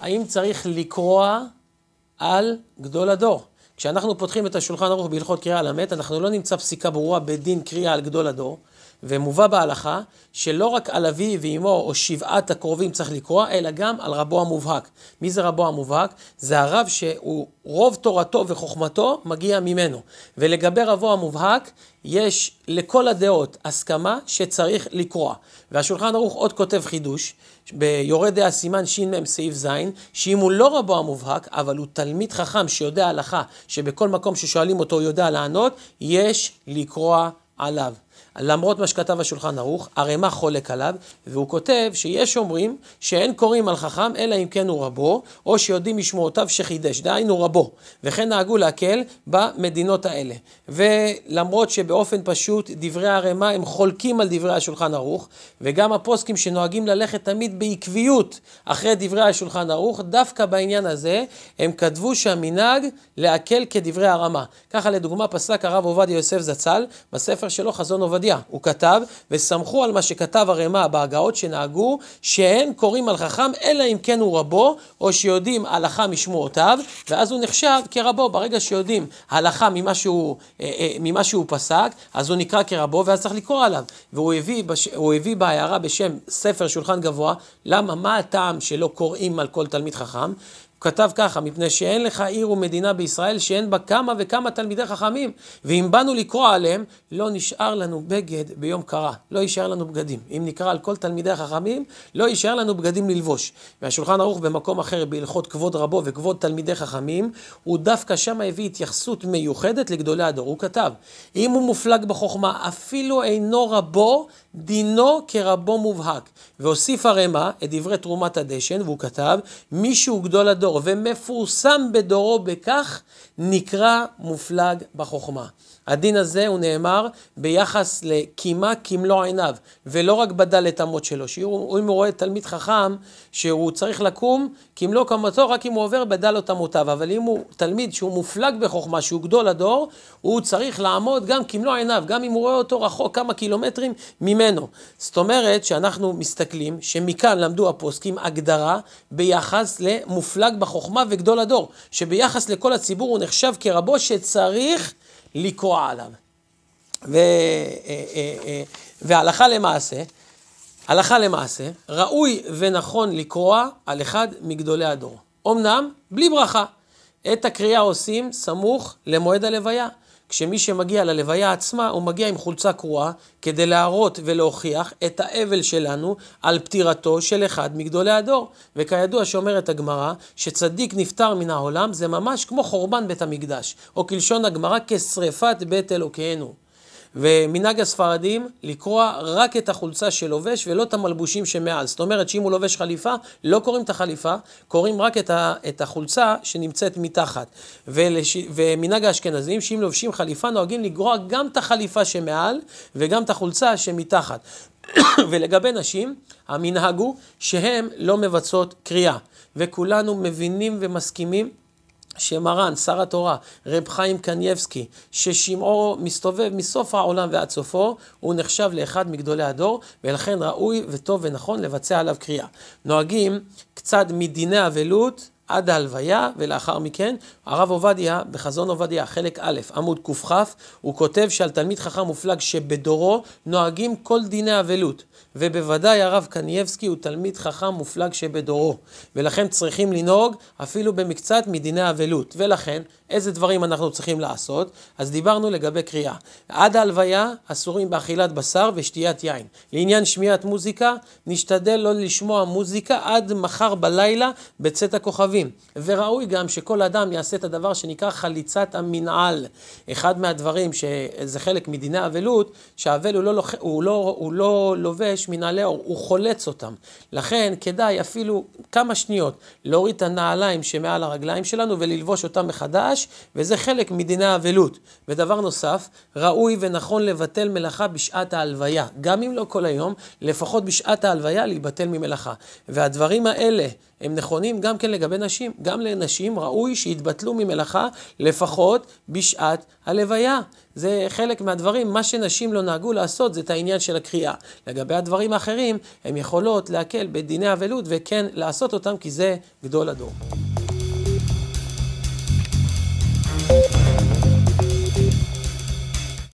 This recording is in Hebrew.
האם צריך לקרוע על גדול הדור? כשאנחנו פותחים את השולחן ערוך בהלכות קריאה על המת, אנחנו לא נמצא פסיקה ברורה בדין קריאה על גדול הדור. ומובא בהלכה שלא רק על אבי ואמו או שבעת הקרובים צריך לקרוע, אלא גם על רבו המובהק. מי זה רבו המובהק? זה הרב שהוא רוב תורתו וחוכמתו מגיע ממנו. ולגבי רבו המובהק, יש לכל הדעות הסכמה שצריך לקרוע. והשולחן ערוך עוד כותב חידוש, ביורד דעה סימן שמ סעיף ז, שאם הוא לא רבו המובהק, אבל הוא תלמיד חכם שיודע הלכה, שבכל מקום ששואלים אותו הוא יודע לענות, יש לקרוע עליו. למרות מה שכתב השולחן ערוך, הרי מה חולק עליו, והוא כותב שיש אומרים שאין קוראים על חכם אלא אם כן הוא רבו, או שיודעים משמועותיו שחידש, דהיינו רבו, וכן נהגו להקל במדינות האלה. ולמרות שבאופן פשוט דברי הרי מה הם חולקים על דברי השולחן ערוך, וגם הפוסקים שנוהגים ללכת תמיד בעקביות אחרי דברי השולחן ערוך, דווקא בעניין הזה הם כתבו שהמנהג להקל כדברי הרמה. ככה לדוגמה פסק הרב עובדיה יוסף זצ"ל, בספר שלו חזון עובדיה, הוא כתב, וסמכו על מה שכתב הרמ"א בהגאות שנהגו, שאין קוראים על חכם, אלא אם כן הוא רבו, או שיודעים הלכה משמועותיו, ואז הוא נחשב כרבו. ברגע שיודעים הלכה ממה שהוא, אה, אה, ממה שהוא פסק, אז הוא נקרא כרבו, ואז צריך לקרוא עליו. והוא הביא, בש... הביא בהערה בשם ספר שולחן גבוה, למה, מה הטעם שלא קוראים על כל תלמיד חכם? הוא כתב ככה, מפני שאין לך עיר ומדינה בישראל שאין בה כמה וכמה תלמידי חכמים, ואם באנו לקרוא עליהם, לא נשאר לנו בגד ביום קרה, לא יישאר לנו בגדים. אם נקרא על כל תלמידי החכמים, לא יישאר לנו בגדים ללבוש. והשולחן ערוך במקום אחר, בהלכות כבוד רבו וכבוד תלמידי חכמים, הוא דווקא שם הביא התייחסות מיוחדת לגדולי הדור. הוא כתב, אם הוא מופלג בחוכמה, אפילו אינו רבו, דינו כרבו מובהק. והוסיף הרמ"א את דברי תרומת הדשן, והוא כתב, מי שהוא גדול הדור דור ומפורסם בדורו בכך, נקרא מופלג בחוכמה. הדין הזה, הוא נאמר, ביחס לקימה כמלוא עיניו, ולא רק בדלת אמות שלו, שאם הוא רואה תלמיד חכם, שהוא צריך לקום כמלוא קמתו, רק אם הוא עובר בדלות אמותיו, אבל אם הוא תלמיד שהוא מופלג בחוכמה, שהוא גדול הדור, הוא צריך לעמוד גם כמלוא עיניו, גם אם הוא רואה אותו רחוק כמה קילומטרים ממנו. זאת אומרת שאנחנו מסתכלים שמכאן למדו הפוסקים הגדרה ביחס למופלג בחוכמה וגדול הדור, שביחס לכל הציבור הוא נחשב כרבו שצריך לקרוע עליו. ו, אה, אה, אה, והלכה למעשה, הלכה למעשה, ראוי ונכון לקרוע על אחד מגדולי הדור. אמנם, בלי ברכה. את הקריאה עושים סמוך למועד הלוויה. כשמי שמגיע ללוויה עצמה, הוא מגיע עם חולצה קרועה, כדי להראות ולהוכיח את האבל שלנו על פטירתו של אחד מגדולי הדור. וכידוע שאומרת הגמרא, שצדיק נפטר מן העולם, זה ממש כמו חורבן בית המקדש, או כלשון הגמרא, כשרפת בית אלוקינו. ומנהג הספרדים לקרוע רק את החולצה שלובש ולא את המלבושים שמעל. זאת אומרת שאם הוא לובש חליפה, לא קוראים את החליפה, קוראים רק את, ה, את החולצה שנמצאת מתחת. ולש, ומנהג האשכנזים, שאם לובשים חליפה, נוהגים לגרוע גם את החליפה שמעל וגם את החולצה שמתחת. ולגבי נשים, המנהג הוא שהן לא מבצעות קריאה. וכולנו מבינים ומסכימים שמרן, שר התורה, רב חיים קנייבסקי, ששמעו מסתובב מסוף העולם ועד סופו, הוא נחשב לאחד מגדולי הדור, ולכן ראוי וטוב ונכון לבצע עליו קריאה. נוהגים קצת מדיני אבלות עד ההלוויה ולאחר מכן. הרב עובדיה, בחזון עובדיה, חלק א', עמוד קכ, הוא כותב שעל תלמיד חכם מופלג שבדורו נוהגים כל דיני אבלות, ובוודאי הרב קנייבסקי הוא תלמיד חכם מופלג שבדורו, ולכן צריכים לנהוג אפילו במקצת מדיני אבלות. ולכן, איזה דברים אנחנו צריכים לעשות? אז דיברנו לגבי קריאה. עד ההלוויה אסורים באכילת בשר ושתיית יין. לעניין שמיעת מוזיקה, נשתדל לא לשמוע מוזיקה עד מחר בלילה בצאת הכוכבים. חשובים, וראוי גם שכל אדם יעשה את הדבר שנקרא חליצת המנעל. אחד מהדברים, שזה חלק מדיני אבלות, שהאבל הוא, לא, הוא, לא, הוא לא לובש מנעלי עור, הוא חולץ אותם. לכן כדאי אפילו כמה שניות להוריד את הנעליים שמעל הרגליים שלנו וללבוש אותם מחדש, וזה חלק מדיני אבלות. ודבר נוסף, ראוי ונכון לבטל מלאכה בשעת ההלוויה. גם אם לא כל היום, לפחות בשעת ההלוויה להיבטל ממלאכה. והדברים האלה הם נכונים גם כן לגבי נשים. נשים. גם לנשים ראוי שיתבטלו ממלאכה לפחות בשעת הלוויה. זה חלק מהדברים, מה שנשים לא נהגו לעשות זה את העניין של הקריאה. לגבי הדברים האחרים, הן יכולות להקל בדיני אבלות וכן לעשות אותם כי זה גדול הדור.